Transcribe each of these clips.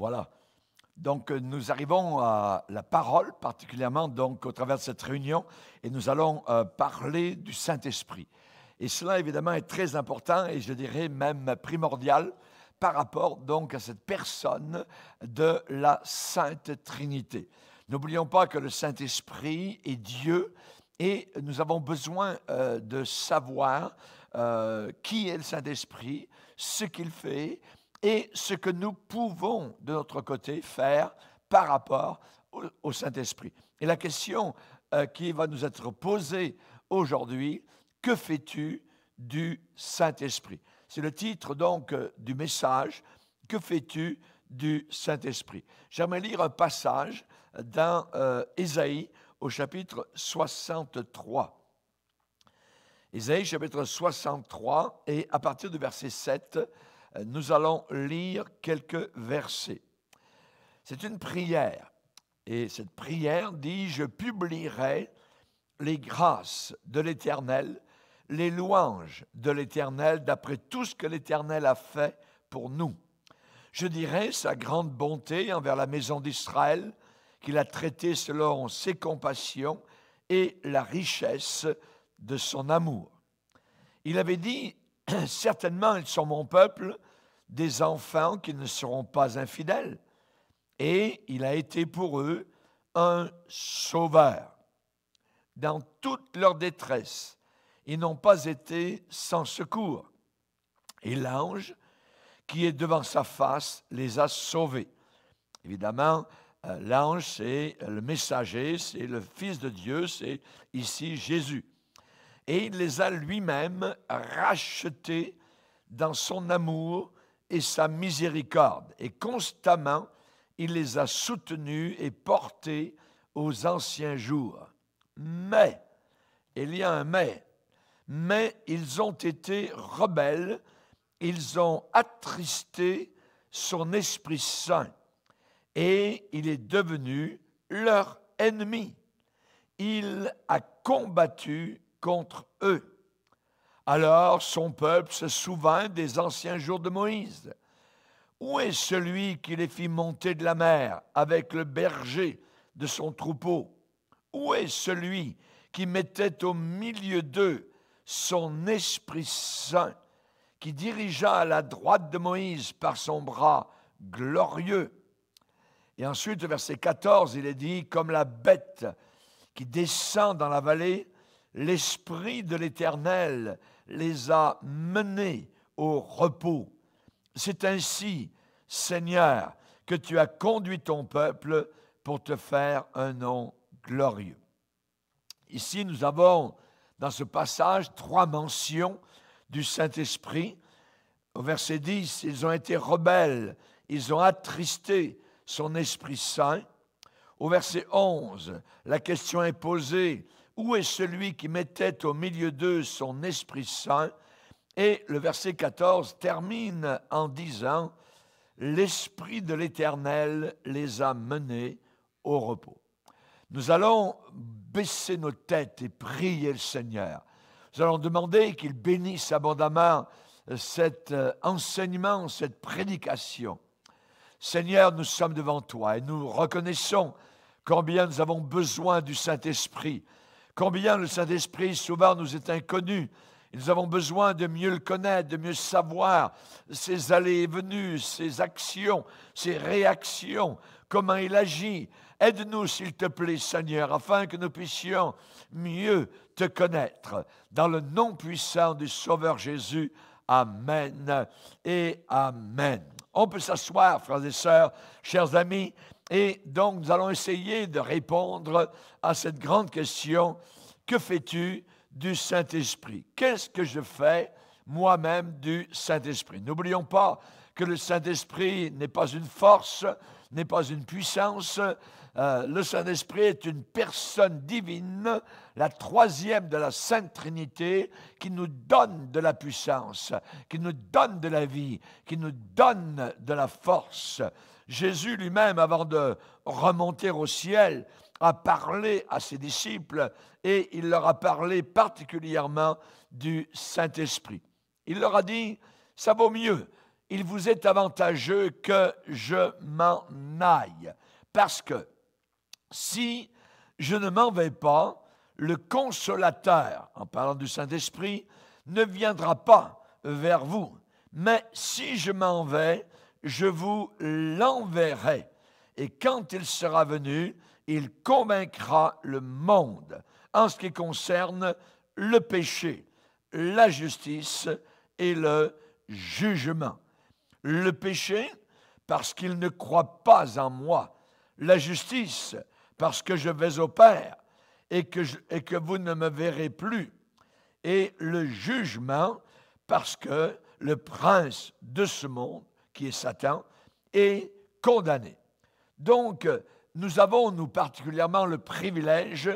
Voilà. Donc, euh, nous arrivons à la parole, particulièrement donc au travers de cette réunion, et nous allons euh, parler du Saint-Esprit. Et cela, évidemment, est très important et je dirais même primordial par rapport donc à cette personne de la Sainte Trinité. N'oublions pas que le Saint-Esprit est Dieu et nous avons besoin euh, de savoir qui est le Saint-Esprit, ce qu'il fait, et ce que nous pouvons de notre côté faire par rapport au, Saint-Esprit. Et la question euh, qui va nous être posée aujourd'hui, que fais-tu du Saint-Esprit C'est le titre donc euh, du message, que fais-tu du Saint-Esprit J'aimerais lire un passage dans euh, Ésaïe au chapitre 63. Ésaïe chapitre 63 et à partir du verset 7. Euh, nous allons lire quelques versets. C'est une prière. Et cette prière dit, je publierai les grâces de l'Éternel, les louanges de l'Éternel, d'après tout ce que l'Éternel a fait pour nous. Je dirai sa grande bonté envers la maison d'Israël, qu'il a traité selon ses compassions et la richesse de son amour. Il avait dit certainement, ils sont mon peuple, des enfants qui ne seront pas infidèles. Et il a été pour eux un sauveur. Dans toute leur détresse, ils n'ont pas été sans secours. Et l'ange qui est devant sa face les a sauvés. Évidemment, euh, l'ange, c'est le messager, c'est le Fils de Dieu, c'est ici Jésus et il les a lui-même rachetés dans son amour et sa miséricorde. Et constamment, il les a soutenus et portés aux anciens jours. Mais, il y a un mais, mais ils ont été rebelles, ils ont attristé son Esprit Saint et il est devenu leur ennemi. Il a combattu contre eux. Alors son peuple se souvint des anciens jours de Moïse. Où est celui qui les fit monter de la mer avec le berger de son troupeau Où est celui qui mettait au milieu d'eux son Esprit Saint, qui dirigea à la droite de Moïse par son bras glorieux Et ensuite, verset 14, il est dit, comme la bête qui descend dans la vallée, l'Esprit de l'Éternel les a menés au repos. C'est ainsi, Seigneur, que tu as conduit ton peuple pour te faire un nom glorieux. Ici, nous avons dans ce passage trois mentions du Saint-Esprit. Au verset 10, ils ont été rebelles, ils ont attristé son Esprit Saint. Au verset 11, la question est posée, où est celui qui mettait au milieu d'eux son Esprit Saint Et le verset 14 termine en disant, L'Esprit de l'Éternel les a menés au repos. Nous allons baisser nos têtes et prier le Seigneur. Nous allons demander qu'il bénisse abondamment cet euh, enseignement, cette prédication. Seigneur, nous sommes devant toi et nous reconnaissons combien nous avons besoin du Saint-Esprit Combien le Saint-Esprit souvent nous est inconnu. nous avons besoin de mieux le connaître, de mieux savoir ses allées et venues, ses actions, ses réactions, comment il agit. Aide-nous, s'il te plaît, Seigneur, afin que nous puissions mieux te connaître. Dans le nom puissant du Sauveur Jésus, Amen et Amen. On peut s'asseoir, frères et sœurs, chers amis. Et donc, nous allons essayer de répondre à cette grande question, que fais-tu du Saint-Esprit Qu'est-ce que je fais moi-même du Saint-Esprit N'oublions pas que le Saint-Esprit n'est pas une force, n'est pas une puissance. Euh, le Saint-Esprit est une personne divine, la troisième de la Sainte Trinité, qui nous donne de la puissance, qui nous donne de la vie, qui nous donne de la force. Jésus lui-même, avant de remonter au ciel, a parlé à ses disciples et il leur a parlé particulièrement du Saint-Esprit. Il leur a dit, ça vaut mieux, il vous est avantageux que je m'en aille, parce que si je ne m'en vais pas, le consolateur, en parlant du Saint-Esprit, ne viendra pas vers vous. Mais si je m'en vais, je vous l'enverrai. Et quand il sera venu, il convaincra le monde en ce qui concerne le péché, la justice et le jugement. Le péché, parce qu'il ne croit pas en moi. La justice, parce que je vais au Père et que, et que vous ne me verrez plus. Et le jugement, parce que le prince de ce monde qui est Satan, est condamné. Donc, nous avons, nous particulièrement, le privilège,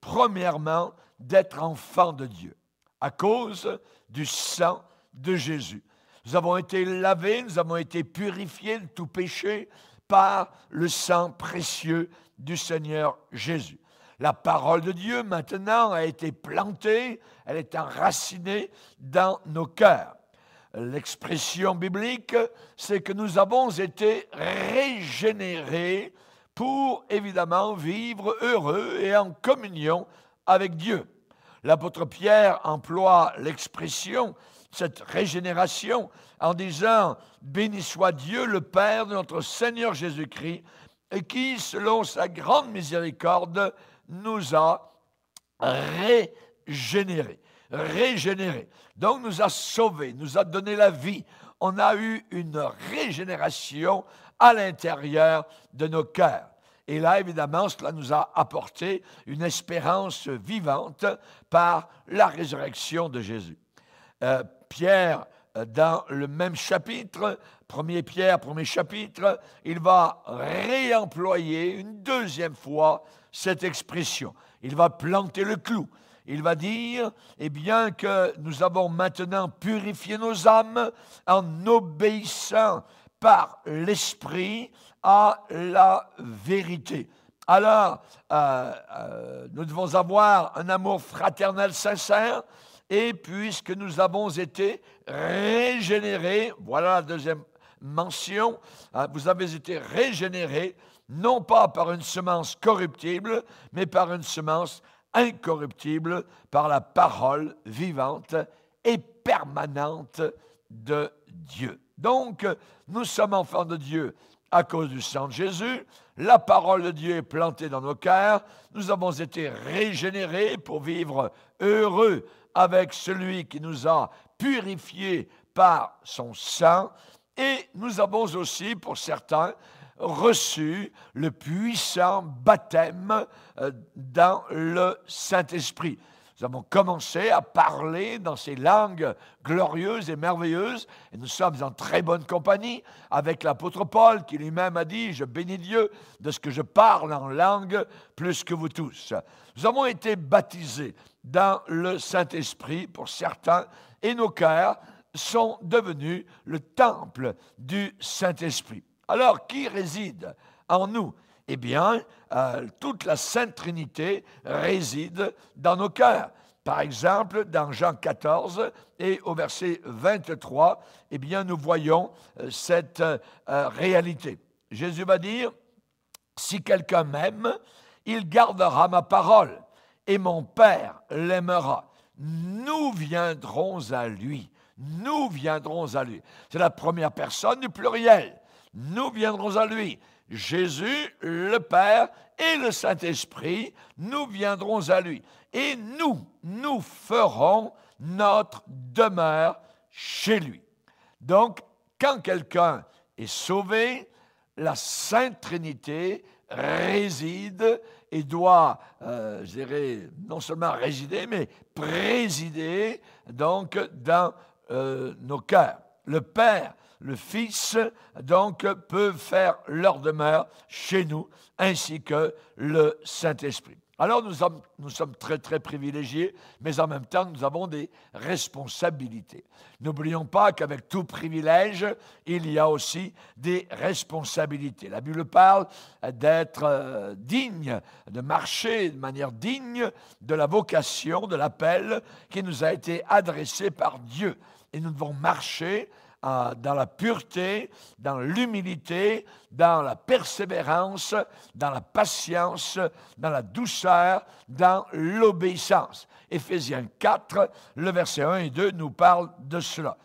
premièrement, d'être enfants de Dieu, à cause du sang de Jésus. Nous avons été lavés, nous avons été purifiés de tout péché par le sang précieux du Seigneur Jésus. La parole de Dieu maintenant a été plantée, elle est enracinée dans nos cœurs. L'expression biblique, c'est que nous avons été régénérés pour évidemment vivre heureux et en communion avec Dieu. L'apôtre Pierre emploie l'expression, cette régénération, en disant Béni soit Dieu, le Père de notre Seigneur Jésus-Christ, et qui, selon sa grande miséricorde, nous a régénérés. Régénéré, Donc nous a sauvés, nous a donné la vie. On a eu une régénération à l'intérieur de nos cœurs. Et là, évidemment, cela nous a apporté une espérance vivante par la résurrection de Jésus. Euh, Pierre, euh, dans le même chapitre, 1er Pierre, premier chapitre, il va réemployer une deuxième fois cette expression. Il va planter le clou. Il va dire, et eh bien que nous avons maintenant purifié nos âmes en obéissant par l'Esprit à la vérité. Alors, euh, euh, nous devons avoir un amour fraternel sincère, et puisque nous avons été régénérés, voilà la deuxième mention, hein, vous avez été régénérés, non pas par une semence corruptible, mais par une semence incorruptible par la parole vivante et permanente de Dieu. Donc, nous sommes enfants de Dieu à cause du sang de Jésus. La parole de Dieu est plantée dans nos cœurs. Nous avons été régénérés pour vivre heureux avec celui qui nous a purifiés par son sang. Et nous avons aussi, pour certains, reçu le puissant baptême euh, dans le Saint-Esprit. Nous avons commencé à parler dans ces langues glorieuses et merveilleuses, et nous sommes en très bonne compagnie avec l'apôtre Paul qui lui-même a dit, je bénis Dieu de ce que je parle en langue plus que vous tous. Nous avons été baptisés dans le Saint-Esprit pour certains, et nos cœurs sont devenus le temple du Saint-Esprit. Alors, qui réside en nous Eh bien, euh, toute la Sainte Trinité réside dans nos cœurs. Par exemple, dans Jean 14 et au verset 23, eh bien, nous voyons euh, cette euh, réalité. Jésus va dire, si quelqu'un m'aime, il gardera ma parole et mon Père l'aimera. Nous viendrons à lui. Nous viendrons à lui. C'est la première personne du pluriel nous viendrons à lui. Jésus, le Père et le Saint-Esprit, nous viendrons à lui. Et nous, nous ferons notre demeure chez lui. Donc, quand quelqu'un est sauvé, la Sainte Trinité réside et doit, euh, je dirais, non seulement résider, mais présider donc dans euh, nos cœurs. Le Père le Fils donc peut faire leur demeure chez nous, ainsi que le Saint-Esprit. Alors nous sommes, nous sommes, très très privilégiés, mais en même temps nous avons des responsabilités. N'oublions pas qu'avec tout privilège, il y a aussi des responsabilités. La Bible parle d'être euh, digne, de marcher de manière digne de la vocation, de l'appel qui nous a été adressé par Dieu. Et nous devons marcher dans la pureté, dans l'humilité, dans la persévérance, dans la patience, dans la douceur, dans l'obéissance. Éphésiens 4, le verset 1 et 2 nous parlent de cela.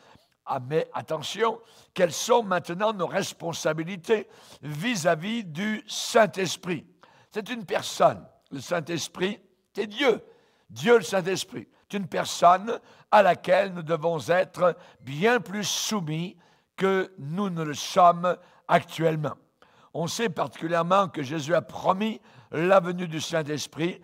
Ah, mais attention, quelles sont maintenant nos responsabilités vis à -vis du Saint-Esprit C'est une personne, le Saint-Esprit, c'est Dieu. Dieu le Saint-Esprit une personne à laquelle nous devons être bien plus soumis que nous ne le sommes actuellement. On sait particulièrement que Jésus a promis la venue du Saint-Esprit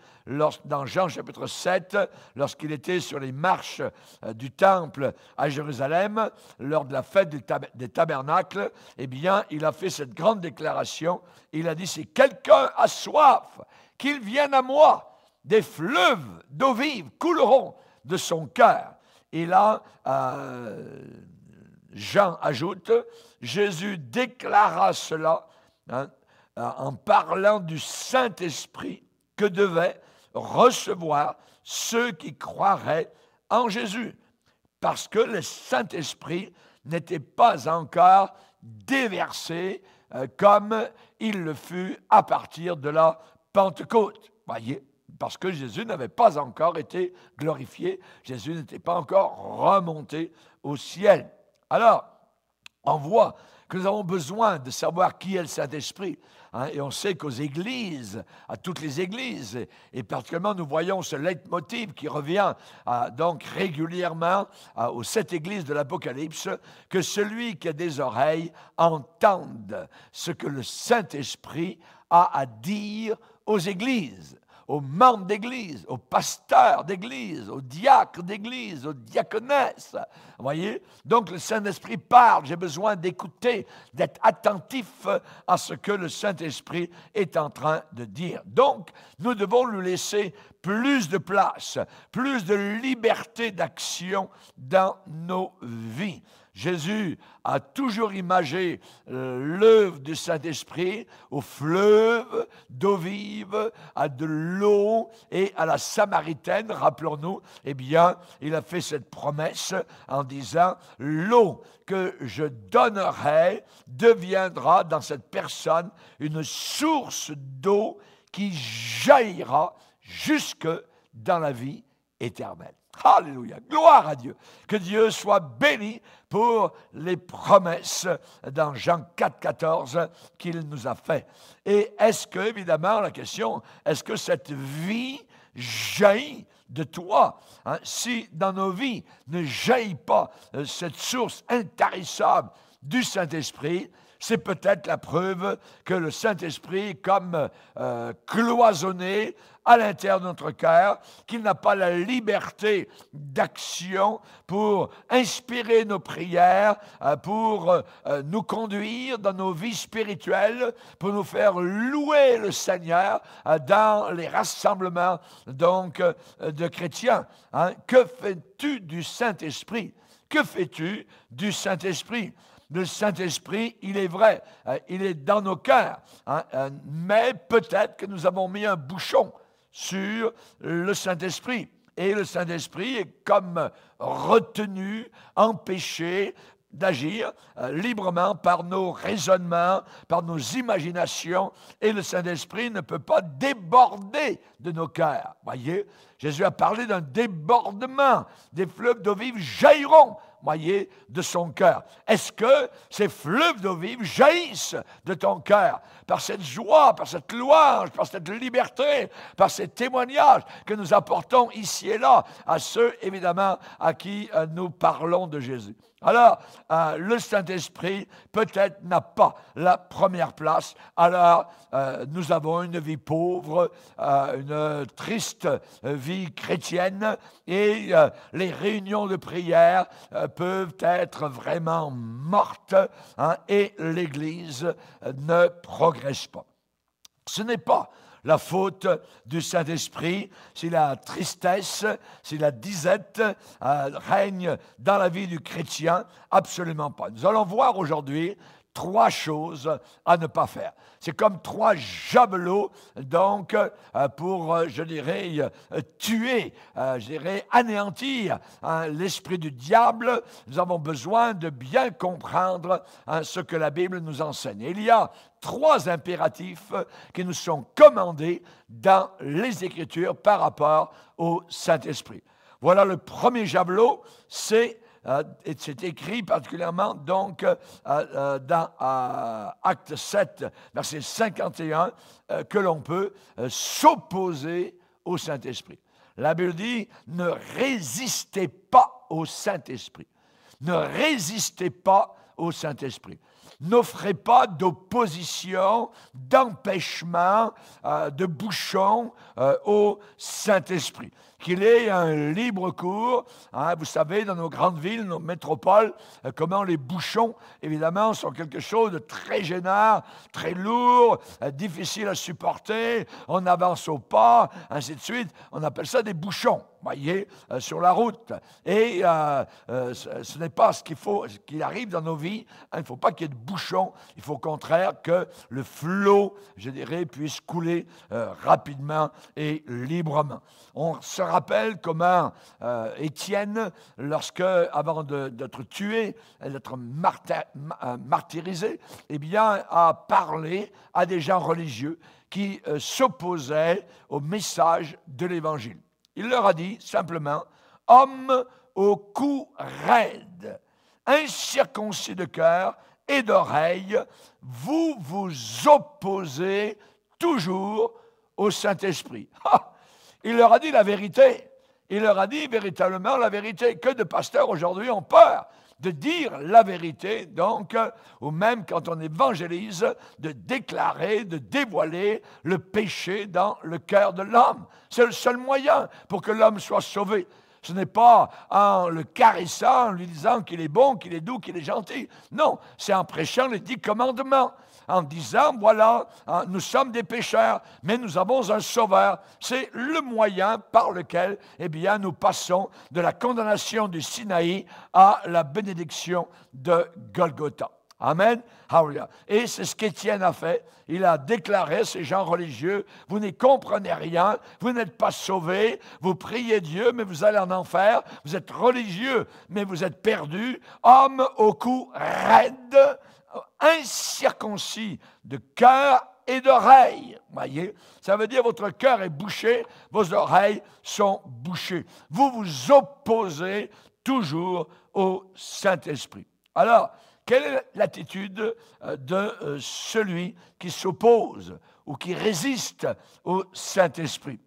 dans Jean chapitre 7, lorsqu'il était sur les marches euh, du temple à Jérusalem, lors de la fête des tabernacles, eh bien, il a fait cette grande déclaration. Il a dit, si quelqu'un a soif, qu'il vienne à moi des fleuves d'eau vive couleront de son cœur. Et là, euh, Jean ajoute, Jésus déclara cela hein, euh, en parlant du Saint-Esprit que devaient recevoir ceux qui croiraient en Jésus, parce que le Saint-Esprit n'était pas encore déversé euh, comme il le fut à partir de la Pentecôte. Voyez parce que Jésus n'avait pas encore été glorifié, Jésus n'était pas encore remonté au ciel. Alors, on voit que nous avons besoin de savoir qui est le Saint-Esprit. Hein, et on sait qu'aux églises, à toutes les églises, et particulièrement nous voyons ce leitmotiv qui revient donc régulièrement aux sept églises de l'Apocalypse, que celui qui a des oreilles entende ce que le Saint-Esprit a à dire aux églises aux membres d'église, aux pasteurs d'église, aux diacres d'église, aux diaconesses. voyez Donc le Saint-Esprit parle, j'ai besoin d'écouter, d'être attentif à ce que le Saint-Esprit est en train de dire. Donc, nous devons lui laisser plus de place, plus de liberté d'action dans nos vies. Jésus a toujours imagé euh, l'œuvre du Saint-Esprit au fleuve d'eau vive, à de l'eau et à la Samaritaine, rappelons-nous, eh bien, il a fait cette promesse en disant, l'eau que je donnerai deviendra dans cette personne une source d'eau qui jaillira jusque dans la vie éternelle. Alléluia. Gloire à Dieu. Que Dieu soit béni pour les promesses dans Jean 4, 14 qu'il nous a fait. Et est-ce que, évidemment, la question, est-ce que cette vie jaillit de toi. Hein? si dans nos vies ne jaillit pas euh, cette source intarissable du Saint-Esprit, c'est peut-être la preuve que le Saint-Esprit, comme euh, cloisonné à l'intérieur de notre cœur, qu'il n'a pas la liberté d'action pour inspirer nos prières, euh, pour euh, nous conduire dans nos vies spirituelles, pour nous faire louer le Seigneur dans les rassemblements donc de chrétiens. Hein. Que fais-tu du Saint-Esprit que fais-tu du Saint-Esprit le Saint-Esprit, il est vrai, euh, il est dans nos cœurs. Hein, euh, mais peut-être que nous avons mis un bouchon sur le Saint-Esprit. Et le Saint-Esprit est comme retenu, empêché d'agir euh, librement par nos raisonnements, par nos imaginations, et le Saint-Esprit ne peut pas déborder de nos cœurs. Voyez, Jésus a parlé d'un débordement. Des fleuves d'eau vive jailliront moyen de son cœur. Est-ce que ces fleuves d'eau jaillissent de ton cœur par cette joie, par cette louange, par cette liberté, par ces témoignages que nous apportons ici et là à ceux, évidemment, à qui euh, nous parlons de Jésus. Alors, euh, le Saint-Esprit, peut-être, n'a pas la première place. Alors, euh, nous avons une vie pauvre, une triste vie chrétienne, et les réunions de prière peuvent être vraiment mortes, hein, et l'Église ne progresse pas. Ce n'est pas la faute du Saint-Esprit, si la tristesse, si la disette euh, règne dans la vie du chrétien, absolument pas. Nous allons voir aujourd'hui trois choses à ne pas faire. C'est comme trois jablots, donc, euh, pour, euh, je dirais, euh, tuer, je dirais, anéantir hein, l'esprit du diable. Nous avons besoin de bien comprendre hein, ce que la Bible nous enseigne. Il y a trois impératifs qui nous sont commandés dans les Écritures par rapport au Saint-Esprit. Voilà le premier jablot, c'est euh, c'est écrit particulièrement donc euh, euh, dans Acte 7, verset 51, que l'on peut s'opposer au Saint-Esprit. La Bible dit, ne résistez pas au Saint-Esprit. Ne résistez pas au Saint-Esprit. N'offrez pas d'opposition, d'empêchement, de bouchon au Saint-Esprit qu'il ait un libre cours. Hein. vous savez, dans nos grandes villes, nos métropoles, euh, comment les bouchons, évidemment, sont quelque chose de très gênant, très lourd, euh, difficile à supporter. On avance au pas, ainsi de suite. On appelle ça des bouchons voyez, euh, sur la route. Et ce, n'est pas ce qu'il faut, ce qu'il arrive dans nos vies. Hein. il ne faut pas qu'il y ait de bouchons. Il faut au contraire que le flot, je dirais, puisse couler rapidement et librement. On sera rappelle comment euh, Étienne, lorsque, avant d'être tué, d'être euh, martyrisé, eh bien, a parlé à des gens religieux qui euh, s'opposaient au message de l'Évangile. Il leur a dit simplement, homme au cou raide, incirconcis de cœur et d'oreille, vous vous opposez toujours au Saint-Esprit. Ah il leur a dit la vérité. Il leur a dit véritablement la vérité. Que de pasteurs aujourd'hui ont peur de dire la vérité, donc, ou même quand on évangélise, de déclarer, de dévoiler le péché dans le cœur de l'homme. C'est le seul moyen pour que l'homme soit sauvé. Ce n'est pas en le caressant, en lui disant qu'il est bon, qu'il est doux, qu'il est gentil. Non, c'est en prêchant les dix commandements en disant, voilà, hein, nous sommes des pécheurs, mais nous avons un sauveur. C'est le moyen par lequel, eh bien, nous passons de la condamnation du Sinaï à la bénédiction de Golgotha. Amen. Et c'est ce qu'Étienne a fait. Il a déclaré ces gens religieux, vous n'y comprenez rien, vous n'êtes pas sauvés, vous priez Dieu, mais vous allez en enfer, vous êtes religieux, mais vous êtes perdus, homme au cou raide, incirconcis de cœur et d'oreilles. Voyez, ça veut dire votre cœur est bouché, vos oreilles sont bouchées. Vous vous opposez toujours au Saint-Esprit. Alors, quelle est l'attitude euh, de euh, celui qui s'oppose ou qui résiste au Saint-Esprit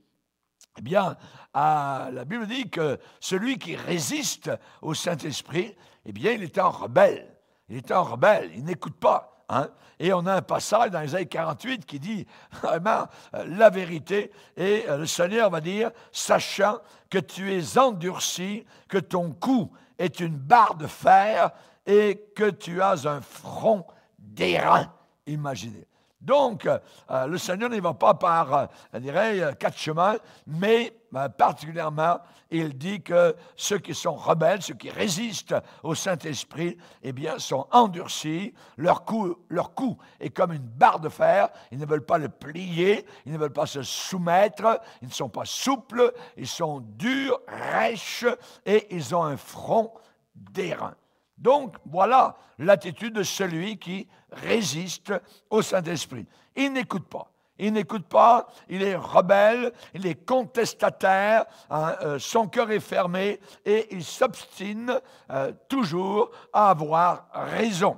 Eh bien, la Bible dit que celui qui résiste au Saint-Esprit, eh bien, il est un rebelle. Il est un rebelle, il n'écoute pas. Hein. Et on a un passage dans Isaïe 48 qui dit vraiment euh, la vérité. Et euh, le Seigneur va dire, sachant que tu es endurci, que ton cou est une barre de fer et que tu as un front d'airain. Imaginez. Donc, euh, le Seigneur n'y va pas par, euh, je euh, quatre chemins, mais particulièrement, il dit que ceux qui sont rebelles, ceux qui résistent au Saint-Esprit, eh bien, sont endurcis. Leur cou, leur cou est comme une barre de fer. Ils ne veulent pas le plier, ils ne veulent pas se soumettre, ils ne sont pas souples, ils sont durs, rêches, et ils ont un front d'airain. Donc voilà l'attitude de celui qui résiste au Saint-Esprit. Il n'écoute pas. Il n'écoute pas, il est rebelle, il est contestataire, hein, euh, son cœur est fermé et il s'obstine euh, toujours à avoir raison.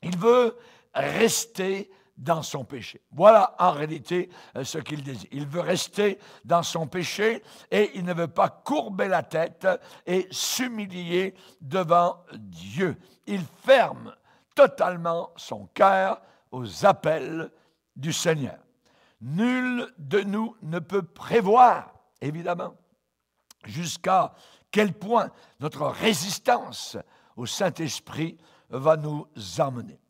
Il veut rester dans son péché. Voilà en réalité euh, ce qu'il désire. Il veut rester dans son péché et il ne veut pas courber la tête et s'humilier devant Dieu. Il ferme totalement son cœur aux appels du Seigneur. Nul de nous ne peut prévoir, évidemment, jusqu'à quel point notre résistance au Saint-Esprit va nous emmener.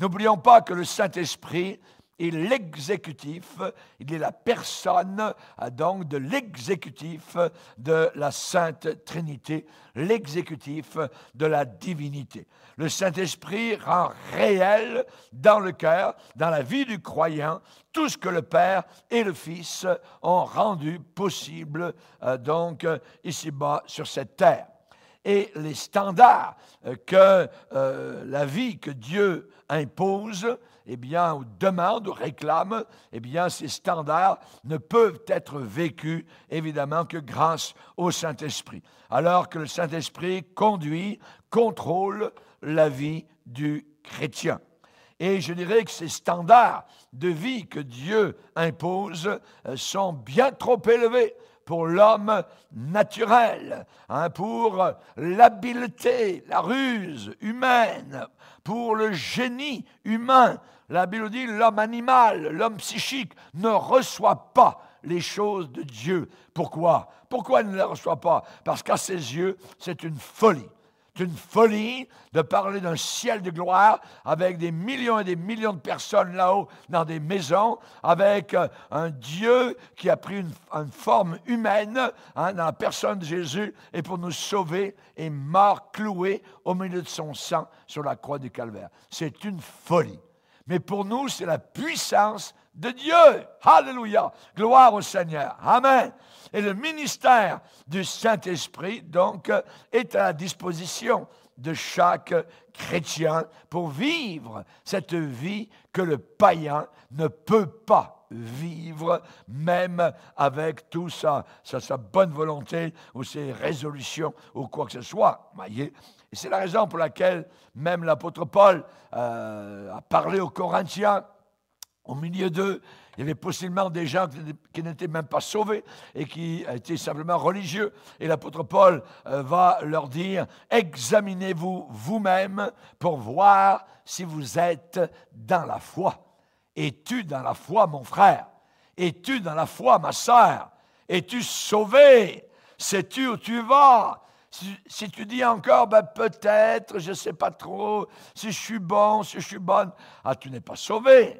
N'oublions pas que le Saint-Esprit est l'exécutif, il est la personne ah, donc de l'exécutif de la Sainte Trinité, l'exécutif de la divinité. Le Saint-Esprit rend réel dans le cœur, dans la vie du croyant, tout ce que le Père et le Fils ont rendu possible ah, donc ici-bas sur cette terre et les standards euh, que euh, la vie que Dieu impose, eh bien, ou demande, ou réclame, eh bien, ces standards ne peuvent être vécus, évidemment, que grâce au Saint-Esprit. Alors que le Saint-Esprit conduit, contrôle la vie du chrétien. Et je dirais que ces standards de vie que Dieu impose euh, sont bien trop élevés pour l'homme naturel, hein, pour l'habileté, la ruse humaine, pour le génie humain. La Bible dit l'homme animal, l'homme psychique ne reçoit pas les choses de Dieu. Pourquoi Pourquoi il ne les reçoit pas Parce qu'à ses yeux, c'est une folie une folie de parler d'un ciel de gloire avec des millions et des millions de personnes là-haut dans des maisons, avec euh, un Dieu qui a pris une, forme humaine hein, dans la personne de Jésus et pour nous sauver est mort cloué au milieu de son sang sur la croix du calvaire. C'est une folie. Mais pour nous, c'est la puissance de Dieu. Alléluia. Gloire au Seigneur. Amen. Et le ministère du Saint-Esprit, donc, est à la disposition de chaque chrétien pour vivre cette vie que le païen ne peut pas vivre, même avec tout ça, sa, bonne volonté ou ses résolutions ou quoi que ce soit. Voyez c'est la raison pour laquelle même l'apôtre Paul euh, a parlé aux Corinthiens au milieu d'eux, il y avait possiblement des gens qui n'étaient même pas sauvés et qui étaient simplement religieux. Et l'apôtre Paul euh, va leur dire, examinez-vous vous-même pour voir si vous êtes dans la foi. Es-tu dans la foi, mon frère Es-tu dans la foi, ma sœur Es-tu sauvé Sais-tu où tu vas si tu dis encore, ben peut-être, je sais pas trop, si je suis bon, si je suis bonne, ah, tu n'es pas sauvé.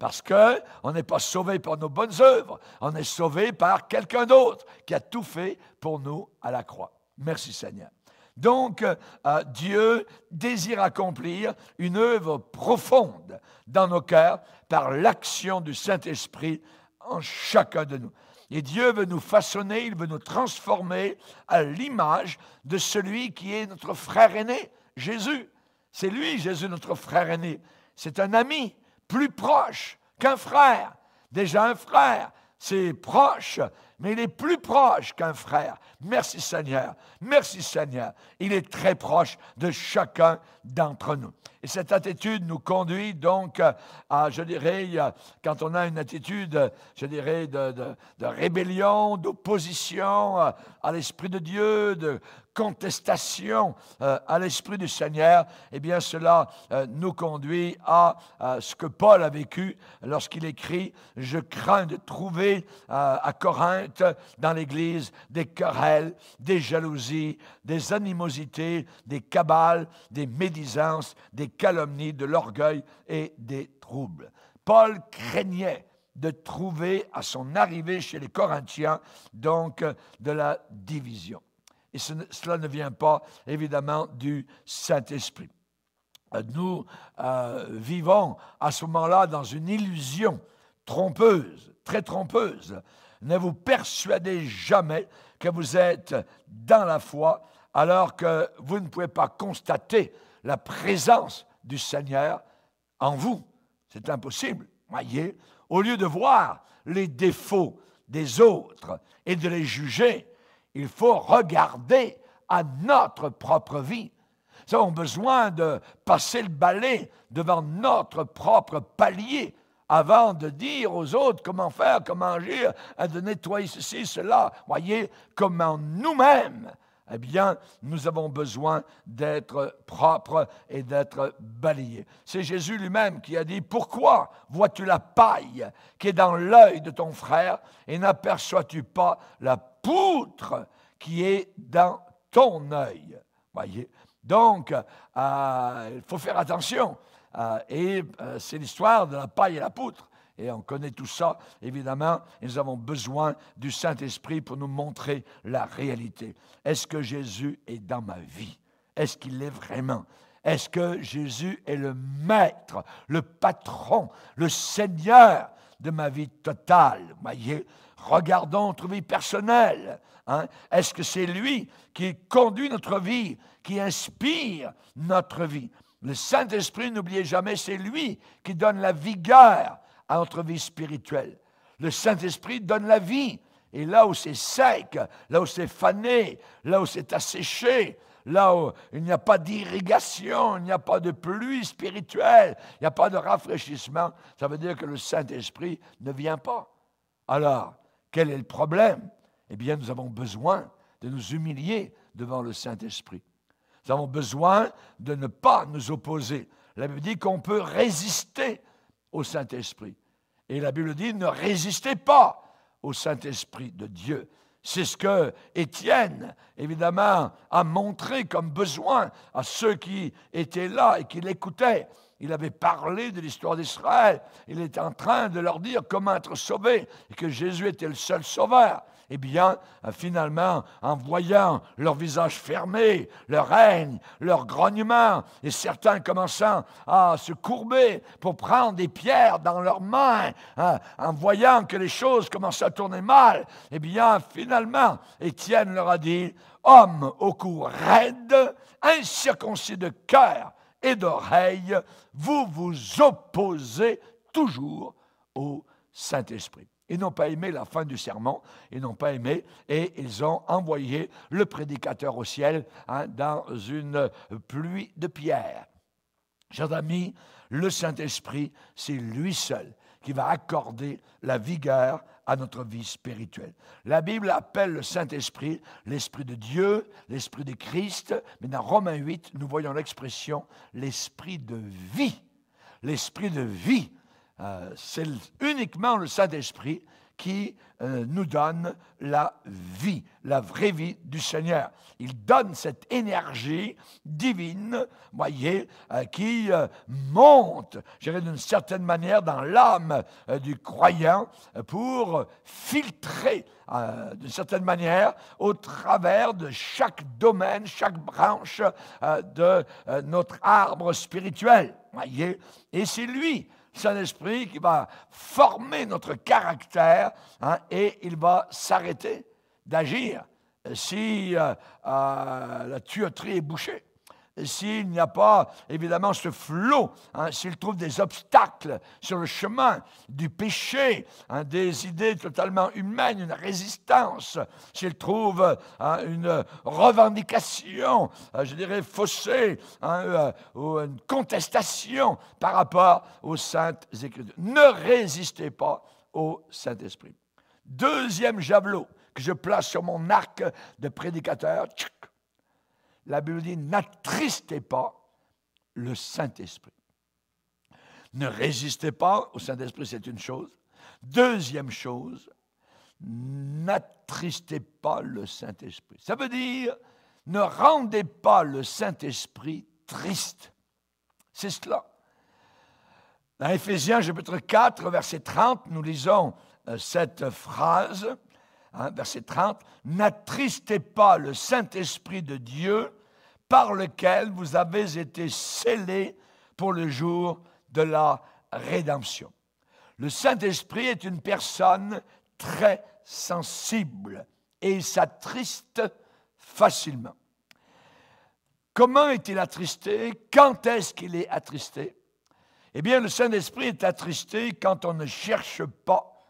Parce qu'on n'est pas sauvé par nos bonnes œuvres, on est sauvé par quelqu'un d'autre qui a tout fait pour nous à la croix. Merci Seigneur. Donc, euh, Dieu désire accomplir une œuvre profonde dans nos cœurs par l'action du Saint-Esprit en chacun de nous. Et Dieu veut nous façonner, il veut nous transformer à l'image de celui qui est notre frère aîné, Jésus. C'est lui, Jésus, notre frère aîné. C'est un ami, plus proche qu'un frère. Déjà un frère, c'est proche, mais il est plus proche qu'un frère. Merci Seigneur, merci Seigneur. Il est très proche de chacun d'entre nous. Et cette attitude nous conduit donc à, je dirais, quand on a une attitude, je dirais, de, rébellion, d'opposition à l'Esprit de Dieu, de contestation euh, à l'Esprit du Seigneur, eh bien cela euh, nous conduit à, ce que Paul a vécu lorsqu'il écrit, je crains de trouver euh, à Corinthe, dans l'Église, des querelles, des jalousies, des animosités, des cabales, des médisances, des calomnies, de l'orgueil et des troubles. Paul craignait de trouver à son arrivée chez les Corinthiens, donc de la division. Et cela ne vient pas évidemment du Saint-Esprit. Euh, nous euh, vivons à ce moment-là dans une illusion trompeuse, très trompeuse. Ne vous persuadez jamais que vous êtes dans la foi alors que vous ne pouvez pas constater la présence du Seigneur en vous. C'est impossible. Voyez, au lieu de voir les défauts des autres et de les juger, il faut regarder à notre propre vie. Nous avons besoin de passer le balai devant notre propre palier avant de dire aux autres comment faire, comment agir, de nettoyer ceci, cela. Voyez comment nous-mêmes eh bien, nous avons besoin d'être propres et d'être balayés. C'est Jésus lui-même qui a dit, pourquoi vois-tu la paille qui est dans l'œil de ton frère et n'aperçois-tu pas la poutre qui est dans ton œil Voyez. Donc, euh, il faut faire attention. Euh, et euh, c'est l'histoire de la paille et la poutre. Et on connaît tout ça, évidemment, nous avons besoin du Saint-Esprit pour nous montrer la réalité. Est-ce que Jésus est dans ma vie Est-ce qu'il est vraiment Est-ce que Jésus est le maître, le patron, le Seigneur de ma vie totale Regardons notre vie personnelle. Hein. Est-ce que c'est lui qui conduit notre vie, qui inspire notre vie le Saint-Esprit, n'oubliez jamais, c'est lui qui donne la vigueur à notre vie spirituelle. Le Saint-Esprit donne la vie. Et là où c'est sec, là où c'est fané, là où c'est asséché, là où il n'y a pas d'irrigation, il n'y a pas de pluie spirituelle, il n'y a pas de rafraîchissement, ça veut dire que le Saint-Esprit ne vient pas. Alors, quel est le problème Eh bien, nous avons besoin de nous humilier devant le Saint-Esprit. Nous avons besoin de ne pas nous opposer. La Bible dit qu'on peut résister au Saint-Esprit. Et la Bible dit, ne résistez pas au Saint-Esprit de Dieu. C'est ce que Étienne, évidemment, a montré comme besoin à ceux qui étaient là et qui l'écoutaient. Il avait parlé de l'histoire d'Israël. Il était en train de leur dire comment être sauvé et que Jésus était le seul sauveur eh bien, euh, finalement, en voyant leur visage fermé, leur règne, leur grognement, et certains commençant à se courber pour prendre des pierres dans leurs mains, hein, en voyant que les choses commençaient à tourner mal, eh bien, finalement, Étienne leur a dit, homme au cou raide, incirconcis de cœur et d'oreille, vous vous opposez toujours au Saint-Esprit. Ils n'ont pas aimé la fin du serment, ils n'ont pas aimé, et ils ont envoyé le prédicateur au ciel hein, dans une pluie de pierres. Chers amis, le Saint-Esprit, c'est lui seul qui va accorder la vigueur à notre vie spirituelle. La Bible appelle le Saint-Esprit l'Esprit de Dieu, l'Esprit de Christ, mais dans Romains 8, nous voyons l'expression l'Esprit de vie. L'Esprit de vie euh, c'est uniquement le Saint-Esprit qui euh, nous donne la vie, la vraie vie du Seigneur. Il donne cette énergie divine, voyez, euh, qui monte, je d'une certaine manière, dans l'âme du croyant pour filtrer, d'une certaine manière, au travers de chaque domaine, chaque branche de notre arbre spirituel, voyez. Et c'est lui c'est un esprit qui va former notre caractère hein, et il va s'arrêter d'agir si euh, euh, la tuyauterie est bouchée s'il n'y a pas évidemment ce flot, hein, s'il trouve des obstacles sur le chemin du péché, hein, des idées totalement humaines, une résistance, s'il trouve hein, une revendication, je dirais faussée, euh, ou une contestation par rapport aux saintes écritures. Ne résistez pas au Saint-Esprit. Deuxième javelot que je place sur mon arc de prédicateur, la Bible dit, n'attristez pas le Saint-Esprit. Ne résistez pas au Saint-Esprit, c'est une chose. Deuxième chose, n'attristez pas le Saint-Esprit. Ça veut dire, ne rendez pas le Saint-Esprit triste. C'est cela. Dans Ephésiens chapitre 4, verset 30, nous lisons euh, cette phrase. Hein, verset 30, N'attristez pas le Saint-Esprit de Dieu par lequel vous avez été scellés pour le jour de la rédemption. Le Saint-Esprit est une personne très sensible et il s'attriste facilement. Comment est-il attristé Quand est-ce qu'il est attristé Eh bien, le Saint-Esprit est attristé quand on ne cherche pas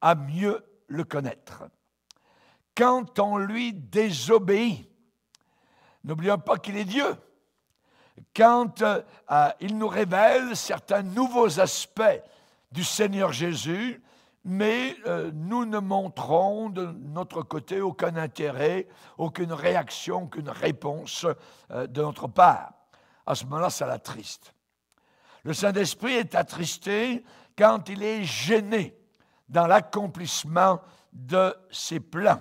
à mieux le connaître quand on lui désobéit. N'oublions pas qu'il est Dieu. Quand euh, euh, il nous révèle certains nouveaux aspects du Seigneur Jésus, mais euh, nous ne montrons de notre côté aucun intérêt, aucune réaction, aucune réponse de notre part. À ce moment-là, ça l'attriste. Le Saint-Esprit est attristé quand il est gêné dans l'accomplissement de ses plans.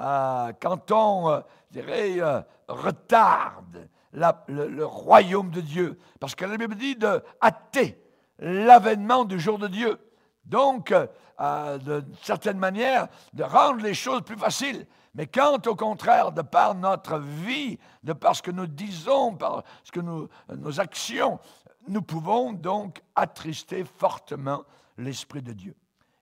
Euh, quand on, euh, dirais, euh, retarde le, royaume de Dieu. Parce que la Bible dit de hâter l'avènement du jour de Dieu. Donc, de certaine manière, de rendre les choses plus faciles. Mais quand, au contraire, de par notre vie, de par ce que nous disons, par ce que nos actions, nous pouvons donc attrister fortement l'Esprit de Dieu.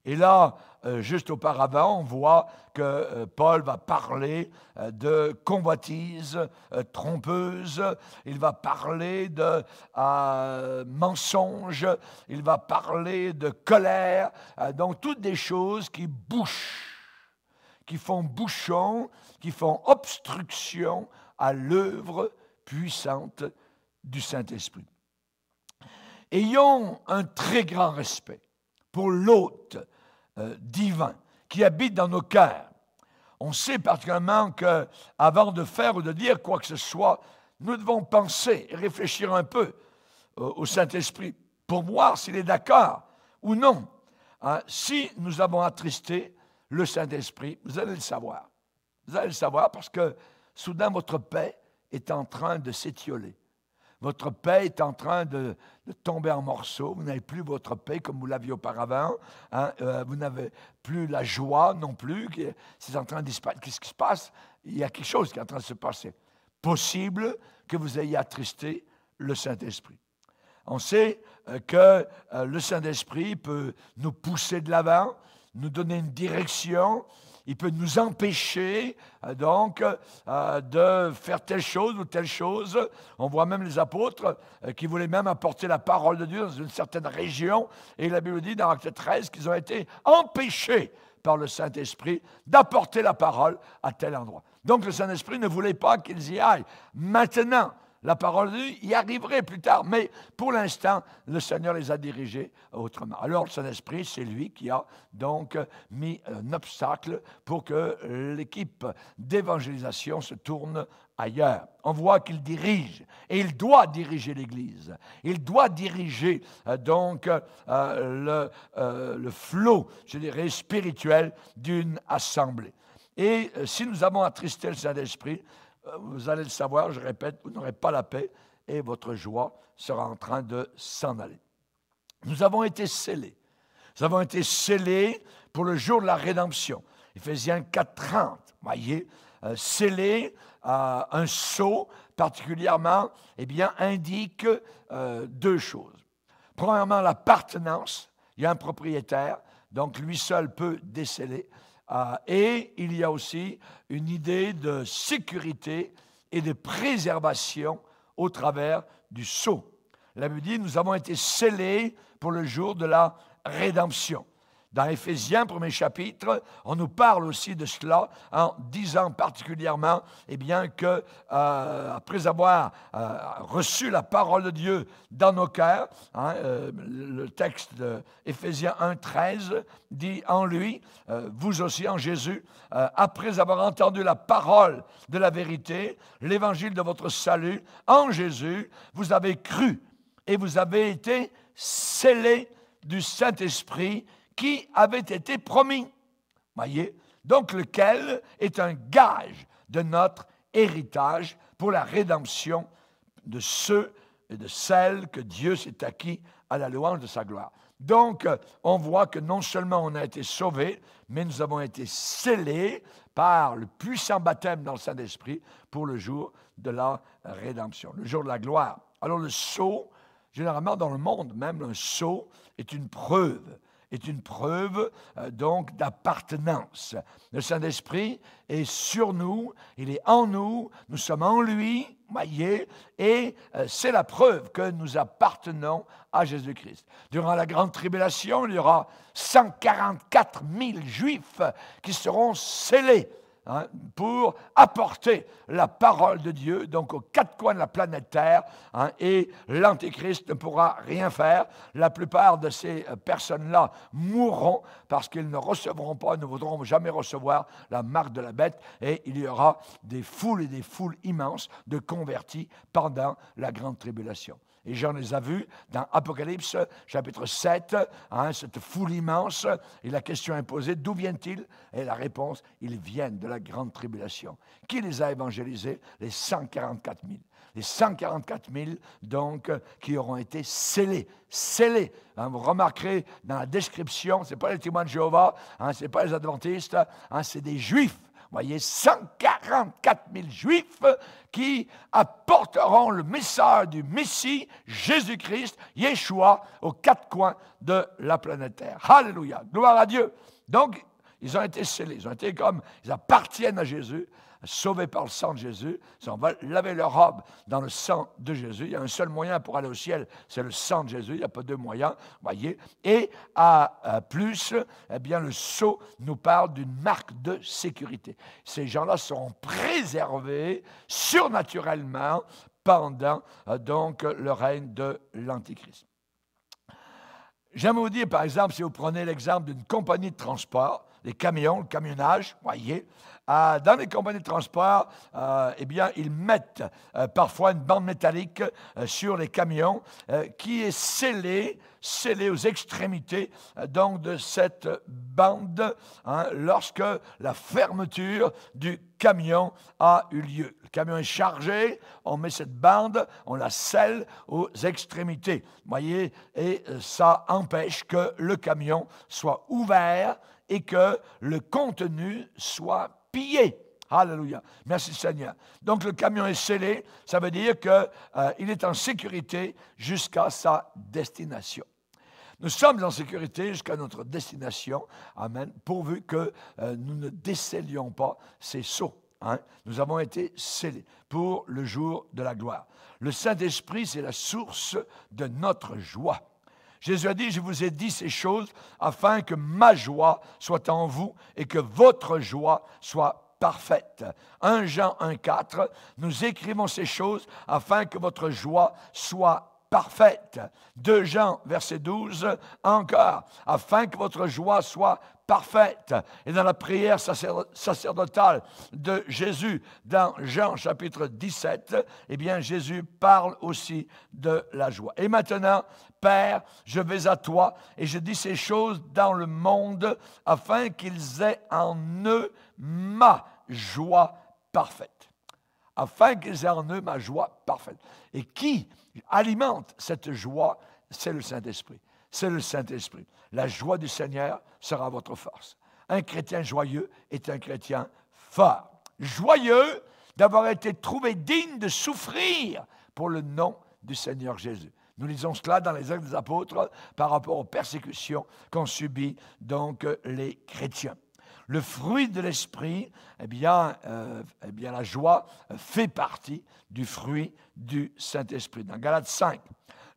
Et là, euh, juste auparavant, on voit que euh, Paul va parler euh, de convoitise trompeuse, il va parler de mensonges, mensonge, il va parler de colère, donc toutes des choses qui bouchent, qui font bouchon, qui font obstruction à l'œuvre puissante du Saint-Esprit. Ayons un très grand respect pour l'hôte euh, divin qui habite dans nos cœurs. On sait particulièrement que, avant de faire ou de dire quoi que ce soit, nous devons penser et réfléchir un peu euh, au Saint-Esprit pour voir s'il est d'accord ou non. Hein, si nous avons attristé le Saint-Esprit, vous allez le savoir. Vous allez le savoir parce que soudain votre paix est en train de s'étioler. Votre paix est en train de, tomber en morceaux. Vous n'avez plus votre paix comme vous l'aviez auparavant. Hein. Euh, vous n'avez plus la joie non plus. C'est en train de Qu'est-ce qui se passe Il y a quelque chose qui est en train de se passer. Possible que vous ayez attristé le Saint-Esprit. On sait euh, que euh, le Saint-Esprit peut nous pousser de l'avant, nous donner une direction, il peut nous empêcher euh, donc euh, de faire telle chose ou telle chose. On voit même les apôtres euh, qui voulaient même apporter la parole de Dieu dans une certaine région. Et la Bible dit dans Acte 13 qu'ils ont été empêchés par le Saint-Esprit d'apporter la parole à tel endroit. Donc le Saint-Esprit ne voulait pas qu'ils y aillent. Maintenant, la parole de Dieu, y arriverait plus tard. Mais pour l'instant, le Seigneur les a dirigés autrement. Alors, le Saint-Esprit, c'est lui qui a donc mis un obstacle pour que l'équipe d'évangélisation se tourne ailleurs. On voit qu'il dirige et il doit diriger l'Église. Il doit diriger euh, donc euh, le, euh, le flot, je dirais, spirituel d'une assemblée. Et si nous avons attristé le Saint-Esprit, euh, vous allez le savoir, je répète, vous n'aurez pas la paix et votre joie sera en train de s'en aller. Nous avons été scellés. Nous avons été scellés pour le jour de la rédemption. Éphésiens 4, 30, voyez, euh, scellé à un sceau particulièrement, eh bien, indique euh, deux choses. Premièrement, l'appartenance. Il y a un propriétaire, donc lui seul peut déceler. Ah, et il y a aussi une idée de sécurité et de préservation au travers du sceau. La Bible dit, nous avons été scellés pour le jour de la rédemption. Dans Éphésiens, premier chapitre, on nous parle aussi de cela en disant particulièrement eh bien, que, euh, après avoir euh, reçu la parole de Dieu dans nos cœurs, hein, euh, le texte d'Éphésiens 1, 13 dit en lui, vous aussi en Jésus, après avoir entendu la parole de la vérité, l'évangile de votre salut, en Jésus, vous avez cru et vous avez été scellés du Saint-Esprit qui avait été promis. Voyez Donc lequel est un gage de notre héritage pour la rédemption de ceux et de celles que Dieu s'est acquis à la louange de sa gloire. Donc, on voit que non seulement on a été sauvés, mais nous avons été scellés par le puissant baptême dans le Saint-Esprit pour le jour de la rédemption, le jour de la gloire. Alors, le sceau, généralement dans le monde, même un sceau est une preuve est une preuve euh, donc d'appartenance. Le Saint-Esprit est sur nous, il est en nous, nous sommes en lui, voyez, et euh, c'est la preuve que nous appartenons à Jésus-Christ. Durant la grande tribulation, il y aura 144 000 juifs qui seront scellés Hein, pour apporter la parole de Dieu donc aux quatre coins de la planète Terre. Hein, et l'Antéchrist ne pourra rien faire. La plupart de ces personnes-là mourront parce qu'ils ne recevront pas, ne voudront jamais recevoir la marque de la bête. Et il y aura des foules et des foules immenses de convertis pendant la grande tribulation. Et Jean les a vus dans Apocalypse chapitre 7, hein, cette foule immense. Et la question est posée, d'où viennent-ils Et la réponse, ils viennent de la grande tribulation. Qui les a évangélisés Les 144 000 les 144 000 donc qui auront été scellés. Scellés. Hein, vous remarquerez dans la description, ce n'est pas les témoins de Jéhovah, hein, ce n'est pas les adventistes, c'est des juifs voyez, 144 000 Juifs qui apporteront le message du Messie, Jésus-Christ, Yeshua, aux quatre coins de la planète Terre. Alléluia, gloire à Dieu. Donc, ils ont été scellés, ils ont été comme, ils appartiennent à Jésus, sauvés par le sang de Jésus, si on va laver leur robe dans le sang de Jésus, il y a un seul moyen pour aller au ciel, c'est le sang de Jésus, il n'y a pas deux moyens, voyez. Et à plus, eh bien, le sceau nous parle d'une marque de sécurité. Ces gens-là seront préservés surnaturellement pendant euh, donc le règne de l'Antichrist. J'aime vous dire, par exemple, si vous prenez l'exemple d'une compagnie de transport, les camions, le camionnage, voyez, ah, dans les compagnies de transport, euh, eh bien, ils mettent euh, parfois une bande métallique euh, sur les camions qui est scellée, scellée aux extrémités donc de cette bande hein, lorsque la fermeture du camion a eu lieu. Le camion est chargé, on met cette bande, on la scelle aux extrémités, voyez, et ça empêche que le camion soit ouvert et que le contenu soit Alléluia. Merci Seigneur. Donc le camion est scellé, ça veut dire qu'il euh, est en sécurité jusqu'à sa destination. Nous sommes en sécurité jusqu'à notre destination, Amen, pourvu que euh, nous ne décellions pas ces sceaux. Hein. Nous avons été scellés pour le jour de la gloire. Le Saint-Esprit, c'est la source de notre joie. Jésus a dit, je vous ai dit ces choses afin que ma joie soit en vous et que votre joie soit parfaite. 1 Jean 1,4, nous écrivons ces choses afin que votre joie soit parfaite. 2 Jean, verset 12, encore, afin que votre joie soit parfaite. Et dans la prière sacerdotale de Jésus dans Jean chapitre 17, eh bien Jésus parle aussi de la joie. Et maintenant, Père, je vais à toi et je dis ces choses dans le monde afin qu'ils aient en eux ma joie parfaite. Afin qu'ils aient en eux ma joie parfaite. Et qui alimente cette joie, c'est le Saint-Esprit c'est le Saint-Esprit. La joie du Seigneur sera votre force. Un chrétien joyeux est un chrétien fort. Joyeux d'avoir été trouvé digne de souffrir pour le nom du Seigneur Jésus. Nous lisons cela dans les actes des apôtres par rapport aux persécutions qu'ont subies donc les chrétiens. Le fruit de l'esprit, eh bien, euh, eh bien, la joie fait partie du fruit du Saint-Esprit. Dans Galates 5,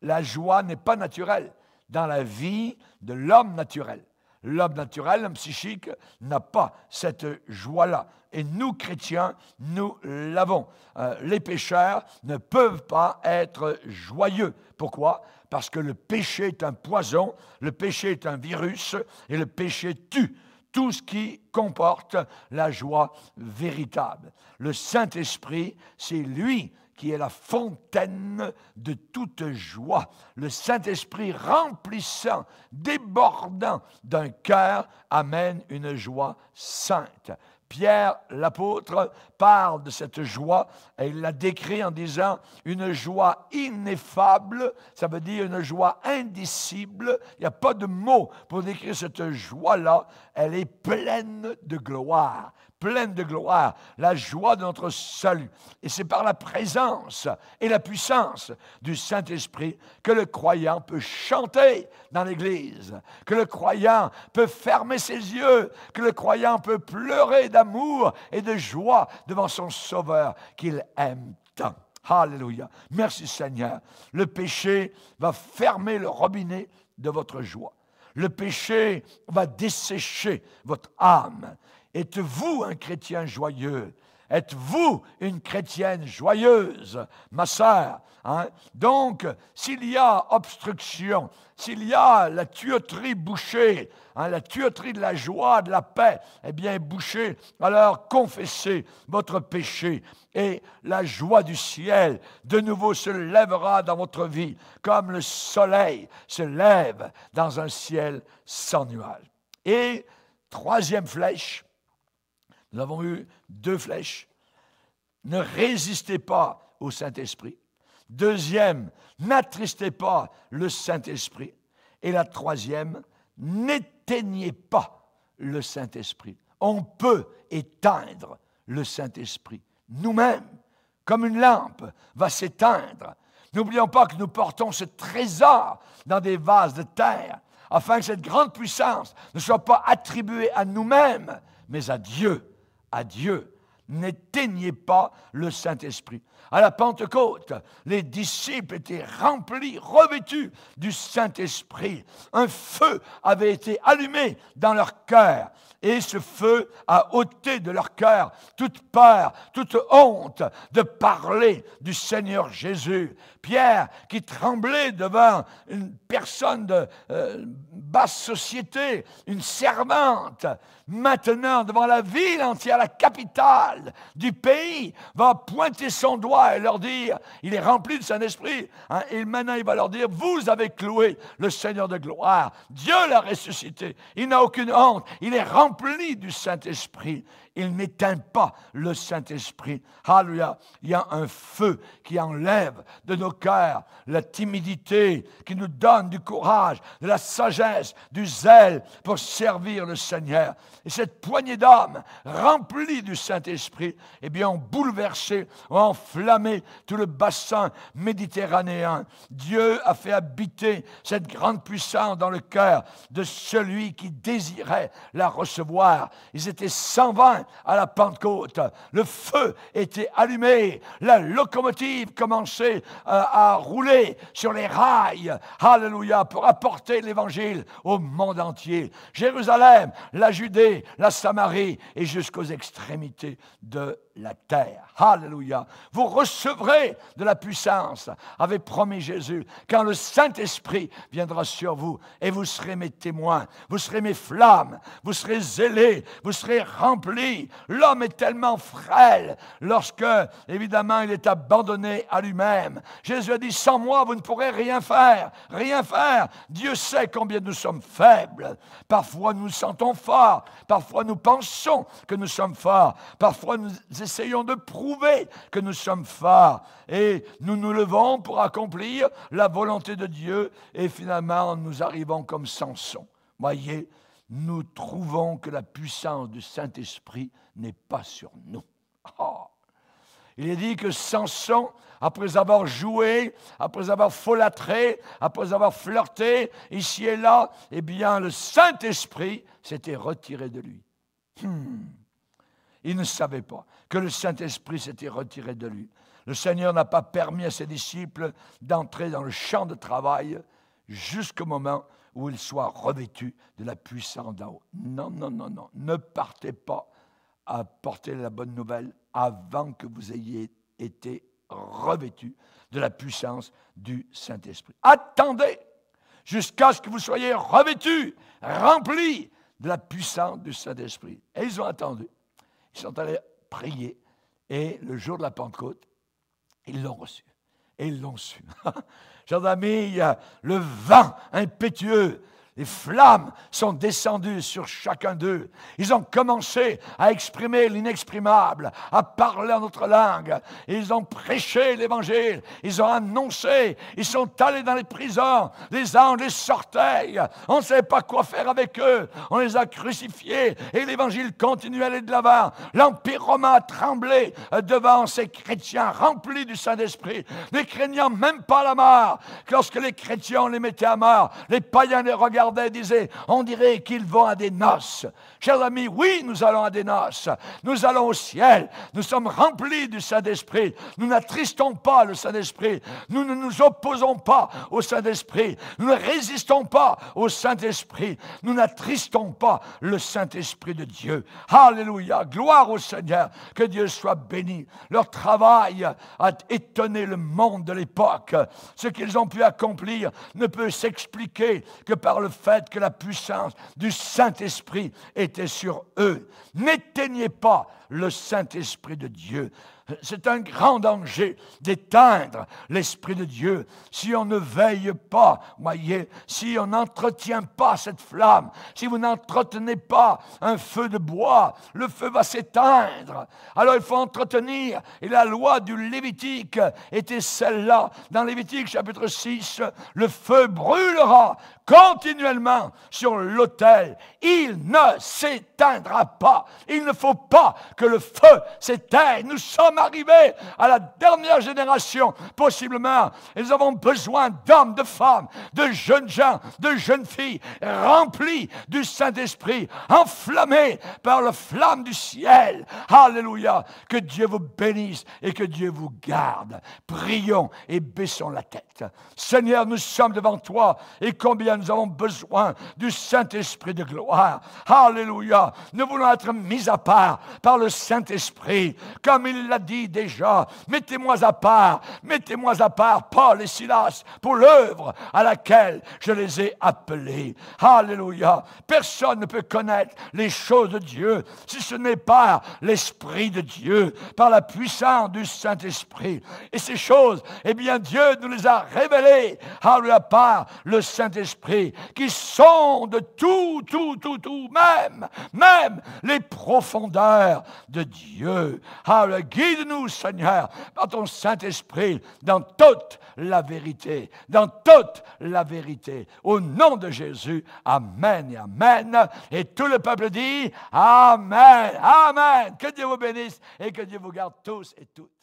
la joie n'est pas naturelle dans la vie de l'homme naturel. L'homme naturel, l'homme psychique, n'a pas cette joie-là. Et nous, chrétiens, nous l'avons. Euh, les pécheurs ne peuvent pas être joyeux. Pourquoi Parce que le péché est un poison, le péché est un virus, et le péché tue tout ce qui comporte la joie véritable. Le Saint-Esprit, c'est lui qui est la fontaine de toute joie, le Saint-Esprit remplissant, débordant d'un cœur, amène une joie sainte. Pierre l'apôtre parle de cette joie et il la décrit en disant une joie ineffable, ça veut dire une joie indicible. Il n'y a pas de mot pour décrire cette joie-là. Elle est pleine de gloire pleine de gloire, la joie de notre salut. Et c'est par la présence et la puissance du Saint-Esprit que le croyant peut chanter dans l'Église, que le croyant peut fermer ses yeux, que le croyant peut pleurer d'amour et de joie devant son Sauveur qu'il aime tant. Alléluia. Merci Seigneur. Le péché va fermer le robinet de votre joie. Le péché va dessécher votre âme. Êtes-vous un chrétien joyeux Êtes-vous une chrétienne joyeuse, ma sœur hein? Donc, s'il y a obstruction, s'il y a la tuyauterie bouchée, hein, la tuyauterie de la joie, de la paix, eh bien bouchée, alors confessez votre péché et la joie du ciel de nouveau se lèvera dans votre vie, comme le soleil se lève dans un ciel sans nuages. Et troisième flèche, nous avons eu deux flèches. Ne résistez pas au Saint-Esprit. Deuxième, n'attristez pas le Saint-Esprit. Et la troisième, n'éteignez pas le Saint-Esprit. On peut éteindre le Saint-Esprit. Nous-mêmes, comme une lampe, va s'éteindre. N'oublions pas que nous portons ce trésor dans des vases de terre, afin que cette grande puissance ne soit pas attribuée à nous-mêmes, mais à Dieu à Dieu. N'éteignez pas le Saint-Esprit. À la Pentecôte, les disciples étaient remplis, revêtus du Saint-Esprit. Un feu avait été allumé dans leur cœur et ce feu a ôté de leur cœur toute peur, toute honte de parler du Seigneur Jésus Pierre, qui tremblait devant une personne de euh, basse société, une servante, maintenant devant la ville entière, la capitale du pays, va pointer son doigt et leur dire, il est rempli de Saint esprit, hein, et maintenant il va leur dire, vous avez cloué le Seigneur de gloire, Dieu l'a ressuscité, il n'a aucune honte, il est rempli du Saint-Esprit, il n'éteint pas le Saint-Esprit. Alléluia. Il y a un feu qui enlève de nos cœurs la timidité, qui nous donne du courage, de la sagesse, du zèle pour servir le Seigneur. Et cette poignée d'âmes remplis du Saint-Esprit, eh bien, ont bouleversé, ont enflammé tout le bassin méditerranéen. Dieu a fait habiter cette grande puissance dans le cœur de celui qui désirait la recevoir. Ils étaient 120 à la Pentecôte. Le feu était allumé, la locomotive commençait euh, à rouler sur les rails, alléluia, pour apporter l'évangile au monde entier. Jérusalem, la Judée, la Samarie et jusqu'aux extrémités de la terre. Alléluia. Vous recevrez de la puissance, avait promis Jésus, quand le Saint-Esprit viendra sur vous et vous serez mes témoins, vous serez mes flammes, vous serez zélés, vous serez remplis. L'homme est tellement frêle lorsque, évidemment, il est abandonné à lui-même. Jésus a dit, sans moi, vous ne pourrez rien faire, rien faire. Dieu sait combien nous sommes faibles. Parfois, nous nous sentons forts, parfois, nous pensons que nous sommes forts, parfois, nous essayons de prouver que nous sommes phares et nous nous levons pour accomplir la volonté de Dieu et finalement nous arrivons comme Samson. Voyez, nous trouvons que la puissance du Saint-Esprit n'est pas sur nous. Ah. Il est dit que Samson, après avoir joué, après avoir folâtré, après avoir flirté ici et là, eh bien le Saint-Esprit s'était retiré de lui. Hmm. Il ne savait pas que le Saint-Esprit s'était retiré de lui. Le Seigneur n'a pas permis à ses disciples d'entrer dans le champ de travail jusqu'au moment où ils soient revêtus de la puissance d'en haut. Non, non, non, non. Ne partez pas à porter la bonne nouvelle avant que vous ayez été revêtus de la puissance du Saint-Esprit. Attendez jusqu'à ce que vous soyez revêtus, remplis de la puissance du Saint-Esprit. Et ils ont attendu. Ils sont allés prier. Et le jour de la Pentecôte, ils l'ont reçu. Et ils l'ont su. Chers amis, le vent impétueux les flammes sont descendues sur chacun d'eux. Ils ont commencé à exprimer l'inexprimable, à parler en notre langue. Ils ont prêché l'évangile. Ils ont annoncé. Ils sont allés dans les prisons. Les anges les sortaient. On ne savait pas quoi faire avec eux. On les a crucifiés et l'évangile continue à aller de l'avant. L'Empire romain a tremblé euh, devant ces chrétiens remplis du Saint-Esprit, ne craignant même pas la mort. Lorsque les chrétiens les mettaient à mort, les païens les regardaient disait, on dirait qu'ils vont à des noces. Chers amis, oui, nous allons à des noces. Nous allons au ciel. Nous sommes remplis du Saint-Esprit. Nous n'attristons pas le Saint-Esprit. Nous ne nous opposons pas au Saint-Esprit. Nous ne résistons pas au Saint-Esprit. Nous n'attristons pas le Saint-Esprit de Dieu. Alléluia. Gloire au Seigneur. Que Dieu soit béni. Leur travail a étonné le monde de l'époque. Ce qu'ils ont pu accomplir ne peut s'expliquer que par le fait que la puissance du Saint-Esprit était sur eux. N'éteignez pas le Saint-Esprit de Dieu. C'est un grand danger d'éteindre l'Esprit de Dieu si on ne veille pas, voyez, si on n'entretient pas cette flamme, si vous n'entretenez pas un feu de bois, le feu va s'éteindre. Alors il faut entretenir, et la loi du Lévitique était celle-là. Dans Lévitique chapitre 6, le feu brûlera continuellement sur l'autel. Il ne s'éteindra pas. Il ne faut pas que le feu s'éteigne. Nous sommes arriver à la dernière génération, possiblement. Et nous avons besoin d'hommes, de femmes, de jeunes gens, de jeunes filles, remplis du Saint-Esprit, enflammés par la flamme du ciel. Alléluia. Que Dieu vous bénisse et que Dieu vous garde. Prions et baissons la tête. Seigneur, nous sommes devant toi et combien nous avons besoin du Saint-Esprit de gloire. Alléluia. Nous voulons être mis à part par le Saint-Esprit, comme il l'a dit déjà, mettez-moi à part, mettez-moi à part Paul et Silas pour l'œuvre à laquelle je les ai appelés. Alléluia. Personne ne peut connaître les choses de Dieu si ce n'est par l'Esprit de Dieu, par la puissance du Saint-Esprit. Et ces choses, eh bien Dieu nous les a révélées, alléluia, par le Saint-Esprit, qui sonde tout, tout, tout, tout, même, même les profondeurs de Dieu. Alléluia, guide nous Seigneur, par ton Saint-Esprit, dans toute la vérité, dans toute la vérité. Au nom de Jésus, Amen et Amen. Et tout le peuple dit Amen, Amen. Que Dieu vous bénisse et que Dieu vous garde tous et toutes.